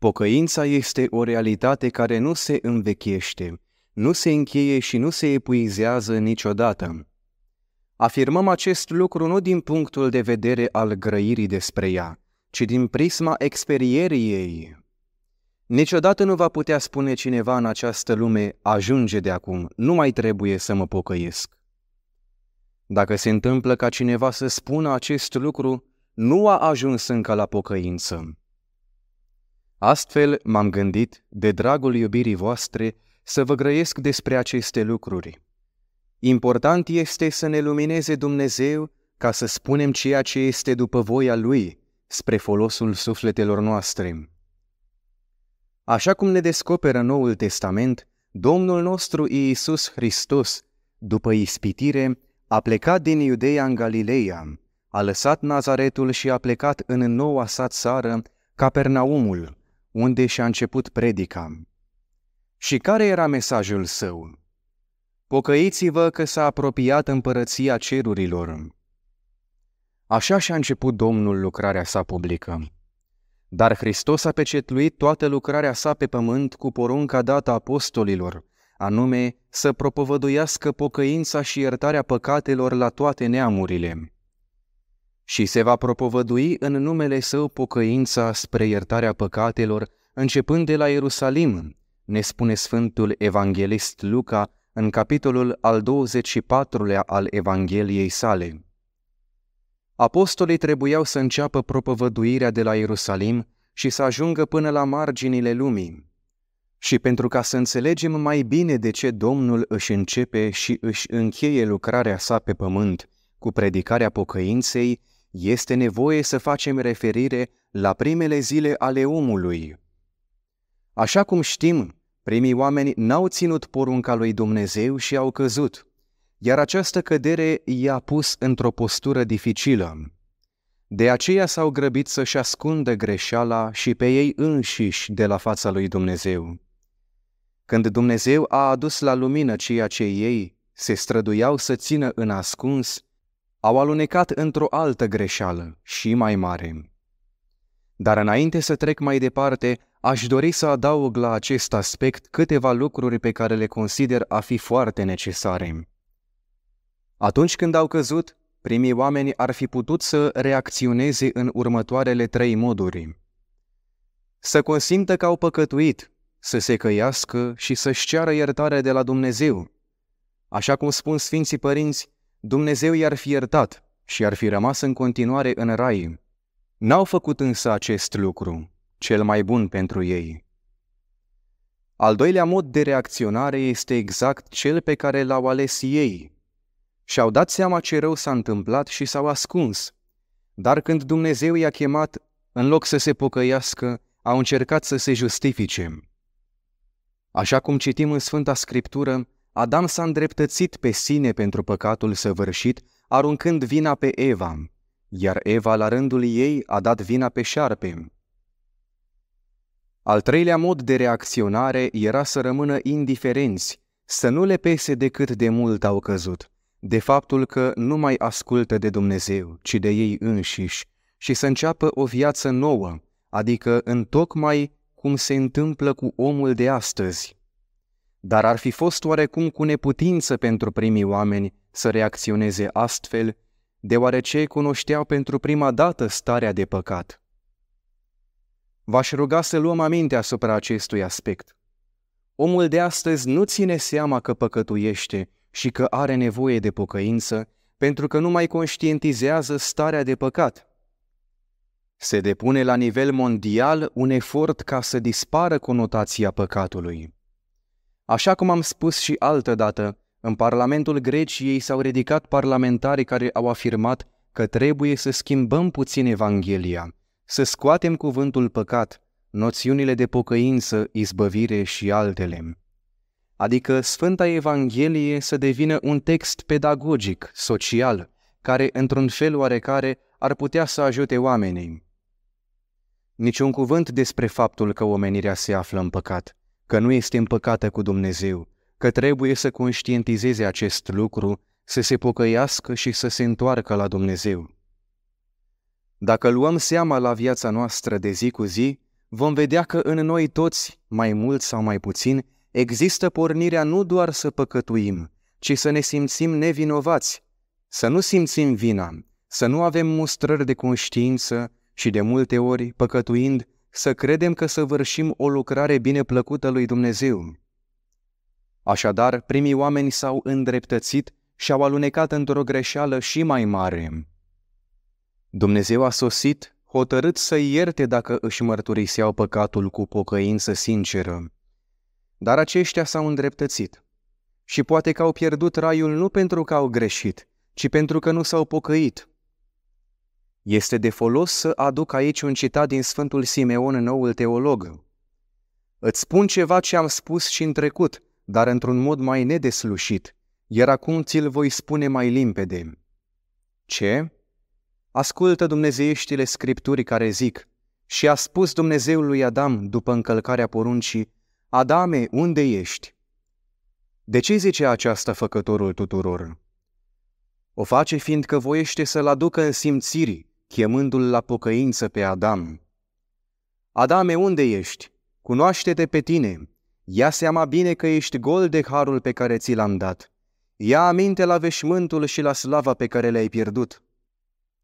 Pocăința este o realitate care nu se învechiește, nu se încheie și nu se epuizează niciodată. Afirmăm acest lucru nu din punctul de vedere al grăirii despre ea, ci din prisma experierii ei. Niciodată nu va putea spune cineva în această lume, ajunge de acum, nu mai trebuie să mă pocăiesc. Dacă se întâmplă ca cineva să spună acest lucru, nu a ajuns încă la pocăință. Astfel m-am gândit, de dragul iubirii voastre, să vă grăiesc despre aceste lucruri. Important este să ne lumineze Dumnezeu ca să spunem ceea ce este după voia Lui, spre folosul sufletelor noastre. Așa cum ne descoperă Noul Testament, Domnul nostru Iisus Hristos, după ispitire, a plecat din Iudeia în Galileea, a lăsat Nazaretul și a plecat în noua sa țară, Capernaumul, unde și-a început predica. Și care era mesajul său? Pocăiți-vă că s-a apropiat împărăția cerurilor. Așa și-a început Domnul lucrarea sa publică. Dar Hristos a pecetluit toată lucrarea sa pe pământ cu porunca dată apostolilor, anume să propovăduiască pocăința și iertarea păcatelor la toate neamurile și se va propovădui în numele său pocăința spre iertarea păcatelor, începând de la Ierusalim, ne spune Sfântul Evanghelist Luca în capitolul al 24-lea al Evangheliei sale. Apostolii trebuiau să înceapă propovăduirea de la Ierusalim și să ajungă până la marginile lumii. Și pentru ca să înțelegem mai bine de ce Domnul își începe și își încheie lucrarea sa pe pământ cu predicarea pocăinței, este nevoie să facem referire la primele zile ale omului. Așa cum știm, primii oameni n-au ținut porunca lui Dumnezeu și au căzut, iar această cădere i-a pus într-o postură dificilă. De aceea s-au grăbit să-și ascundă greșeala și pe ei înșiși de la fața lui Dumnezeu. Când Dumnezeu a adus la lumină ceea ce ei se străduiau să țină în ascuns, au alunecat într-o altă greșeală și mai mare. Dar înainte să trec mai departe, aș dori să adaug la acest aspect câteva lucruri pe care le consider a fi foarte necesare. Atunci când au căzut, primii oameni ar fi putut să reacționeze în următoarele trei moduri. Să consimtă că au păcătuit, să se căiască și să-și ceară iertare de la Dumnezeu. Așa cum spun Sfinții Părinți, Dumnezeu i-ar fi iertat și ar fi rămas în continuare în rai. N-au făcut însă acest lucru, cel mai bun pentru ei. Al doilea mod de reacționare este exact cel pe care l-au ales ei. Și-au dat seama ce rău s-a întâmplat și s-au ascuns. Dar când Dumnezeu i-a chemat, în loc să se pocăiască, au încercat să se justifice. Așa cum citim în Sfânta Scriptură, Adam s-a îndreptățit pe sine pentru păcatul săvârșit, aruncând vina pe Eva, iar Eva la rândul ei a dat vina pe șarpe. Al treilea mod de reacționare era să rămână indiferenți, să nu le pese de cât de mult au căzut, de faptul că nu mai ascultă de Dumnezeu, ci de ei înșiși, și să înceapă o viață nouă, adică în tocmai cum se întâmplă cu omul de astăzi, dar ar fi fost oarecum cu neputință pentru primii oameni să reacționeze astfel, deoarece cunoșteau pentru prima dată starea de păcat. V-aș ruga să luăm aminte asupra acestui aspect. Omul de astăzi nu ține seama că păcătuiește și că are nevoie de pocăință, pentru că nu mai conștientizează starea de păcat. Se depune la nivel mondial un efort ca să dispară conotația păcatului. Așa cum am spus și altă dată, în Parlamentul Greciei s-au ridicat parlamentari care au afirmat că trebuie să schimbăm puțin Evanghelia, să scoatem cuvântul păcat, noțiunile de pocăință, izbăvire și altele. Adică Sfânta Evanghelie să devină un text pedagogic, social, care, într-un fel oarecare, ar putea să ajute oamenii. Niciun cuvânt despre faptul că omenirea se află în păcat că nu este împăcată cu Dumnezeu, că trebuie să conștientizeze acest lucru, să se pocăiască și să se întoarcă la Dumnezeu. Dacă luăm seama la viața noastră de zi cu zi, vom vedea că în noi toți, mai mult sau mai puțin, există pornirea nu doar să păcătuim, ci să ne simțim nevinovați, să nu simțim vina, să nu avem mustrări de conștiință și de multe ori, păcătuind, să credem că săvârșim o lucrare bineplăcută lui Dumnezeu. Așadar, primii oameni s-au îndreptățit și au alunecat într-o greșeală și mai mare. Dumnezeu a sosit, hotărât să ierte dacă își mărturiseau păcatul cu pocăință sinceră. Dar aceștia s-au îndreptățit. Și poate că au pierdut raiul nu pentru că au greșit, ci pentru că nu s-au pocăit. Este de folos să aduc aici un citat din Sfântul Simeon, noul teolog. Îți spun ceva ce am spus și în trecut, dar într-un mod mai nedeslușit, iar acum ți-l voi spune mai limpede. Ce? Ascultă dumnezeieștile scripturii care zic, și a spus Dumnezeul lui Adam după încălcarea poruncii, Adame, unde ești? De ce zice aceasta făcătorul tuturor? O face fiindcă voiește să-l aducă în simțiri, chemându-l la pocăință pe Adam. Adame, unde ești? Cunoaște-te pe tine. Ia seama bine că ești gol de harul pe care ți l-am dat. Ia aminte la veșmântul și la slava pe care le-ai pierdut.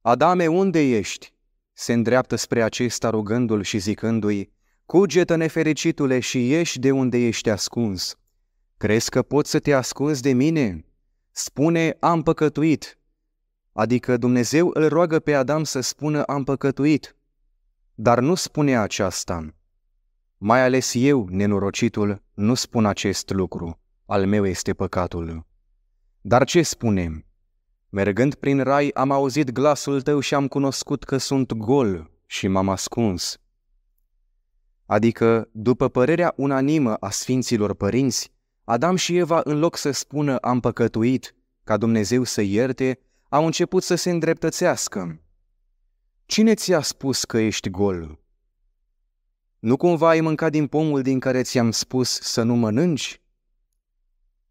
Adame, unde ești? Se îndreaptă spre acesta rugându-l și zicându-i, Cugetă nefericitule și ieși de unde ești ascuns. Crezi că poți să te ascunzi de mine? Spune, am păcătuit, Adică Dumnezeu îl roagă pe Adam să spună am păcătuit, dar nu spune aceasta. Mai ales eu, nenorocitul, nu spun acest lucru, al meu este păcatul. Dar ce spunem? Mergând prin rai am auzit glasul tău și am cunoscut că sunt gol și m-am ascuns. Adică, după părerea unanimă a Sfinților Părinți, Adam și Eva, în loc să spună am păcătuit, ca Dumnezeu să ierte, au început să se îndreptățească. Cine ți-a spus că ești gol? Nu cumva ai mâncat din pomul din care ți-am spus să nu mănânci?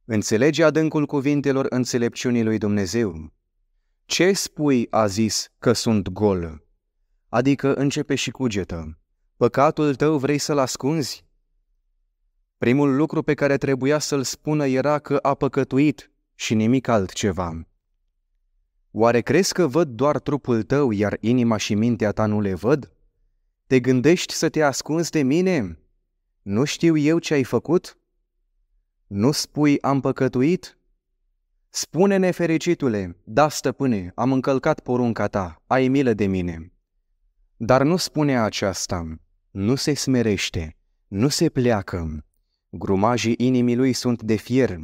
Înțelege adâncul cuvintelor înțelepciunii lui Dumnezeu. Ce spui, a zis, că sunt gol? Adică începe și cugetă. Păcatul tău vrei să-l ascunzi? Primul lucru pe care trebuia să-l spună era că a păcătuit și nimic altceva. Oare crezi că văd doar trupul tău, iar inima și mintea ta nu le văd? Te gândești să te ascunzi de mine? Nu știu eu ce ai făcut? Nu spui am păcătuit? Spune nefericitule, da, stăpâne, am încălcat porunca ta, ai milă de mine. Dar nu spune aceasta, nu se smerește, nu se pleacă. Grumajii inimii lui sunt de fier.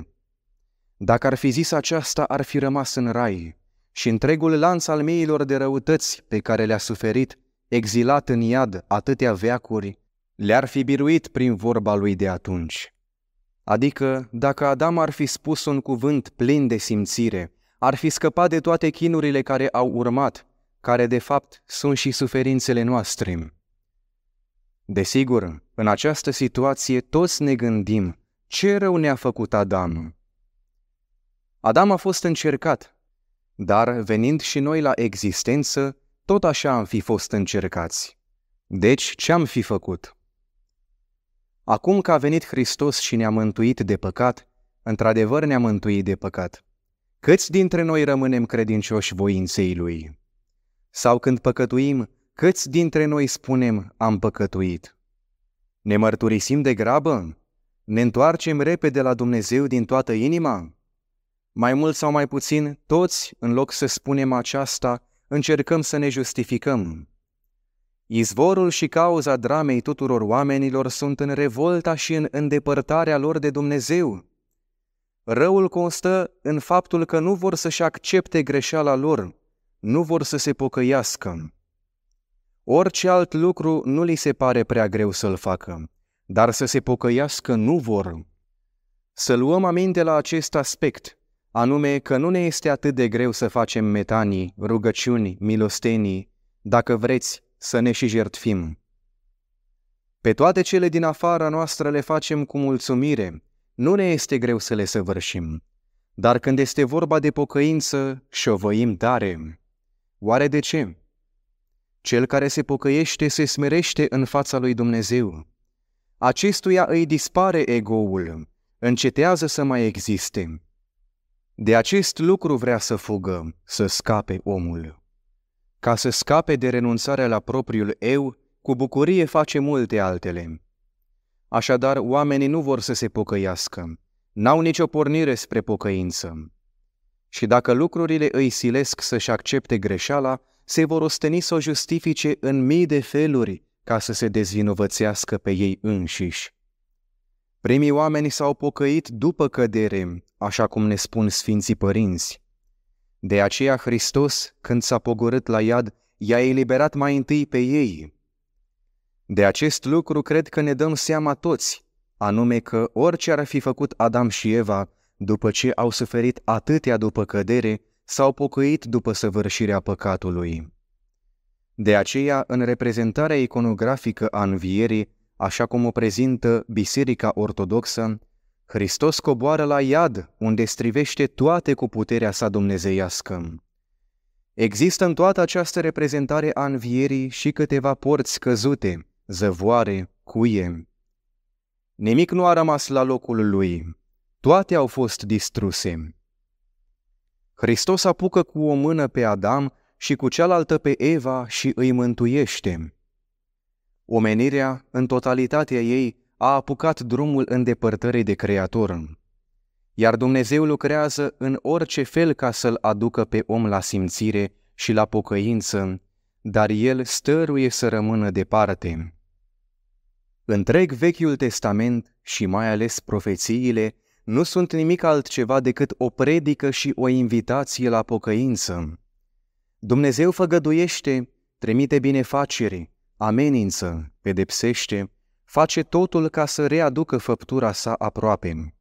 Dacă ar fi zis aceasta, ar fi rămas în rai, și întregul lanț al miilor de răutăți pe care le-a suferit, exilat în iad atâtea veacuri, le-ar fi biruit prin vorba lui de atunci. Adică, dacă Adam ar fi spus un cuvânt plin de simțire, ar fi scăpat de toate chinurile care au urmat, care de fapt sunt și suferințele noastre. Desigur, în această situație toți ne gândim ce rău ne-a făcut Adam. Adam a fost încercat, dar venind și noi la existență, tot așa am fi fost încercați. Deci, ce am fi făcut? Acum că a venit Hristos și ne-a mântuit de păcat, într-adevăr ne-a mântuit de păcat. Câți dintre noi rămânem credincioși voinței Lui? Sau când păcătuim, câți dintre noi spunem am păcătuit? Ne mărturisim de grabă? Ne întoarcem repede la Dumnezeu din toată inima? Mai mult sau mai puțin, toți, în loc să spunem aceasta, încercăm să ne justificăm. Izvorul și cauza dramei tuturor oamenilor sunt în revolta și în îndepărtarea lor de Dumnezeu. Răul constă în faptul că nu vor să-și accepte greșeala lor, nu vor să se pocăiască. Orice alt lucru nu li se pare prea greu să-l facă, dar să se pocăiască nu vor. Să luăm aminte la acest aspect – anume că nu ne este atât de greu să facem metanii, rugăciuni, milostenii, dacă vreți să ne și jertfim. Pe toate cele din afara noastră le facem cu mulțumire, nu ne este greu să le săvârșim. Dar când este vorba de pocăință, șovăim tare. Oare de ce? Cel care se pocăiește se smerește în fața lui Dumnezeu. Acestuia îi dispare egoul, încetează să mai existe de acest lucru vrea să fugă, să scape omul. Ca să scape de renunțarea la propriul eu, cu bucurie face multe altele. Așadar, oamenii nu vor să se pocăiască, n-au nicio pornire spre pocăință. Și dacă lucrurile îi silesc să-și accepte greșeala, se vor osteni să o justifice în mii de feluri ca să se dezvinovățească pe ei înșiși. Primii oameni s-au pocăit după cădere, așa cum ne spun Sfinții Părinți. De aceea Hristos, când s-a pogorât la iad, i-a eliberat mai întâi pe ei. De acest lucru cred că ne dăm seama toți, anume că orice ar fi făcut Adam și Eva, după ce au suferit atâtea după cădere, s-au pocăit după săvârșirea păcatului. De aceea, în reprezentarea iconografică a învierii, așa cum o prezintă Biserica Ortodoxă, Hristos coboară la iad, unde strivește toate cu puterea sa dumnezeiască. Există în toată această reprezentare a învierii și câteva porți căzute, zăvoare, cuie. Nimic nu a rămas la locul lui, toate au fost distruse. Hristos apucă cu o mână pe Adam și cu cealaltă pe Eva și îi mântuiește. Omenirea, în totalitatea ei, a apucat drumul îndepărtării de Creator. Iar Dumnezeu lucrează în orice fel ca să-l aducă pe om la simțire și la pocăință, dar el stăruie să rămână departe. Întreg Vechiul Testament și mai ales profețiile nu sunt nimic altceva decât o predică și o invitație la pocăință. Dumnezeu făgăduiește, trimite binefacere, amenință, pedepsește, face totul ca să readucă făptura sa aproape.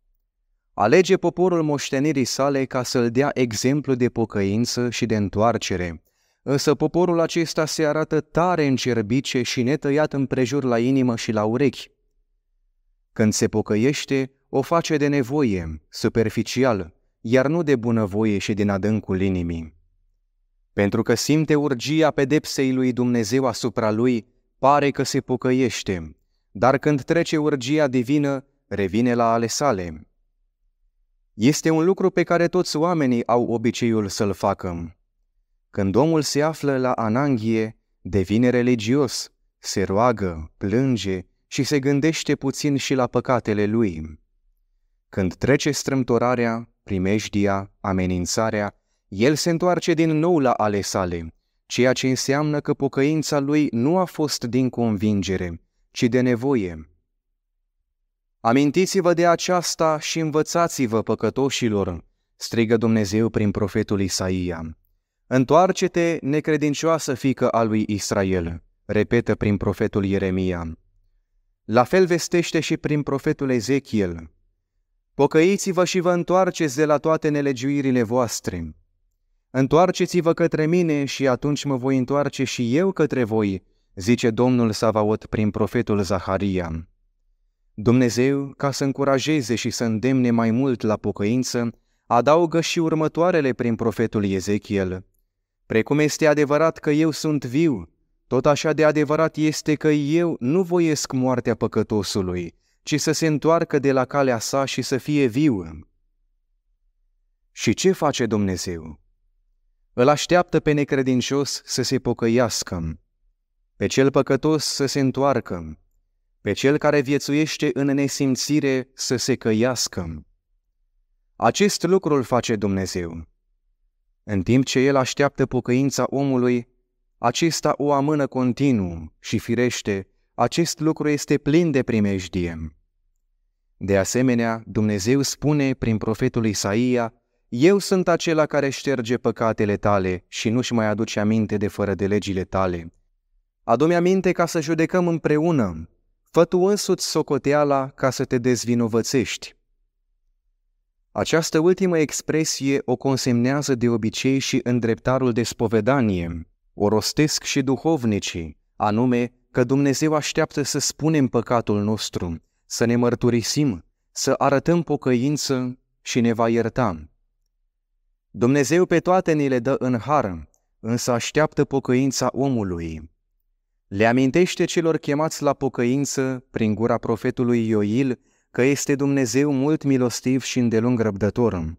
Alege poporul moștenirii sale ca să-l dea exemplu de pocăință și de întoarcere. Însă poporul acesta se arată tare încerbice și netăiat împrejur la inimă și la urechi. Când se pocăiește, o face de nevoie, superficial, iar nu de bunăvoie și din adâncul inimii. Pentru că simte urgia pedepsei lui Dumnezeu asupra lui, pare că se pocăiește, dar când trece urgia divină, revine la ale sale. Este un lucru pe care toți oamenii au obiceiul să-l facă. Când omul se află la ananghie, devine religios, se roagă, plânge și se gândește puțin și la păcatele lui. Când trece strâmtorarea, primejdia, amenințarea, el se întoarce din nou la ale sale, ceea ce înseamnă că pocăința lui nu a fost din convingere, ci de nevoie. Amintiți-vă de aceasta și învățați-vă, păcătoșilor, strigă Dumnezeu prin profetul Isaia. Întoarce-te, necredincioasă fică a lui Israel, repetă prin profetul Ieremia. La fel vestește și prin profetul Ezechiel. Pocăiți-vă și vă întoarceți de la toate nelegiuirile voastre, Întoarceți-vă către mine și atunci mă voi întoarce și eu către voi, zice Domnul Savaot prin profetul Zaharia. Dumnezeu, ca să încurajeze și să îndemne mai mult la pocăință, adaugă și următoarele prin profetul Ezechiel. Precum este adevărat că eu sunt viu, tot așa de adevărat este că eu nu voiesc moartea păcătosului, ci să se întoarcă de la calea sa și să fie viu. Și ce face Dumnezeu? îl așteaptă pe necredincios să se pocăiască, pe cel păcătos să se întoarcă, pe cel care viețuiește în nesimțire să se căiască. Acest lucru îl face Dumnezeu. În timp ce El așteaptă pocăința omului, acesta o amână continuu și firește, acest lucru este plin de primejdie. De asemenea, Dumnezeu spune prin profetul Isaia eu sunt acela care șterge păcatele tale și nu-și mai aduce aminte de fără de legile tale. Adu-mi aminte ca să judecăm împreună. Fă tu însuți socoteala ca să te dezvinovățești. Această ultimă expresie o consemnează de obicei și îndreptarul de spovedanie, o rostesc și duhovnicii, anume că Dumnezeu așteaptă să spunem păcatul nostru, să ne mărturisim, să arătăm pocăință și ne va ierta. Dumnezeu pe toate ni le dă în har, însă așteaptă pocăința omului. Le amintește celor chemați la pocăință prin gura profetului Ioil că este Dumnezeu mult milostiv și îndelung răbdător.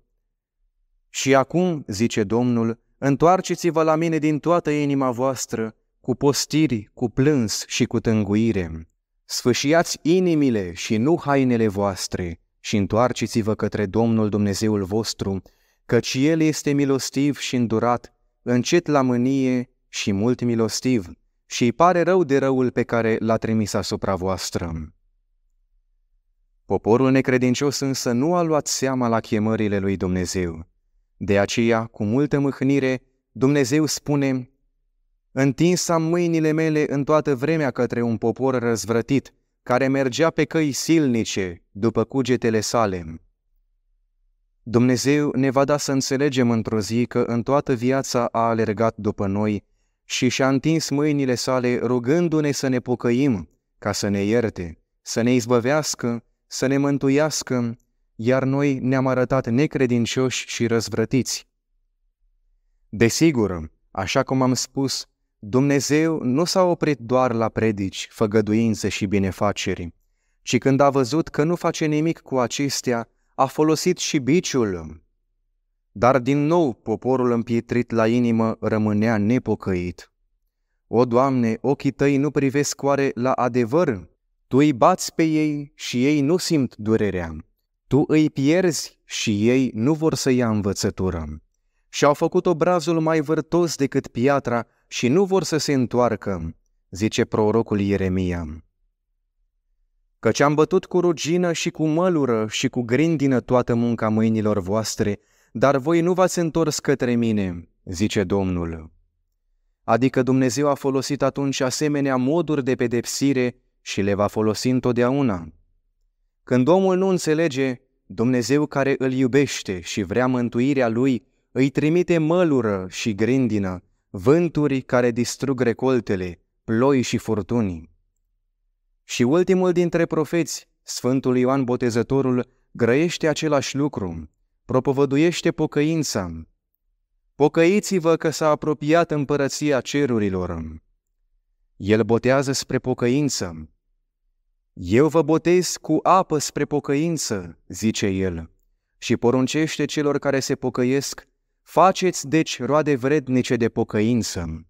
Și acum, zice Domnul, întoarceți-vă la mine din toată inima voastră, cu postiri, cu plâns și cu tânguire. Sfâșiați inimile și nu hainele voastre și întoarceți-vă către Domnul Dumnezeul vostru, căci El este milostiv și îndurat, încet la mânie și mult milostiv, și îi pare rău de răul pe care l-a trimis asupra voastră. Poporul necredincios însă nu a luat seama la chemările lui Dumnezeu. De aceea, cu multă mâhnire, Dumnezeu spune, Întins am mâinile mele în toată vremea către un popor răzvrătit, care mergea pe căi silnice după cugetele sale. Dumnezeu ne va da să înțelegem într-o zi că în toată viața a alergat după noi și și-a întins mâinile sale rugându-ne să ne pocăim ca să ne ierte, să ne izbăvească, să ne mântuiască, iar noi ne-am arătat necredincioși și răzvrătiți. Desigur, așa cum am spus, Dumnezeu nu s-a oprit doar la predici, făgăduințe și binefaceri, ci când a văzut că nu face nimic cu acestea, a folosit și biciul. Dar din nou poporul împietrit la inimă rămânea nepocăit. O, Doamne, ochii tăi nu privesc oare la adevăr? Tu îi bați pe ei și ei nu simt durerea. Tu îi pierzi și ei nu vor să ia învățătură. Și-au făcut obrazul mai vârtos decât piatra și nu vor să se întoarcă, zice prorocul Ieremia căci am bătut cu rugină și cu mălură și cu grindină toată munca mâinilor voastre, dar voi nu v-ați întors către mine, zice Domnul. Adică Dumnezeu a folosit atunci asemenea moduri de pedepsire și le va folosi întotdeauna. Când omul nu înțelege, Dumnezeu care îl iubește și vrea mântuirea lui, îi trimite mălură și grindină, vânturi care distrug recoltele, ploi și furtunii. Și ultimul dintre profeți, Sfântul Ioan Botezătorul, grăiește același lucru, propovăduiește pocăința. Pocăiți-vă că s-a apropiat împărăția cerurilor. El botează spre pocăință. Eu vă botez cu apă spre pocăință, zice el, și poruncește celor care se pocăiesc, faceți deci roade vrednice de pocăință.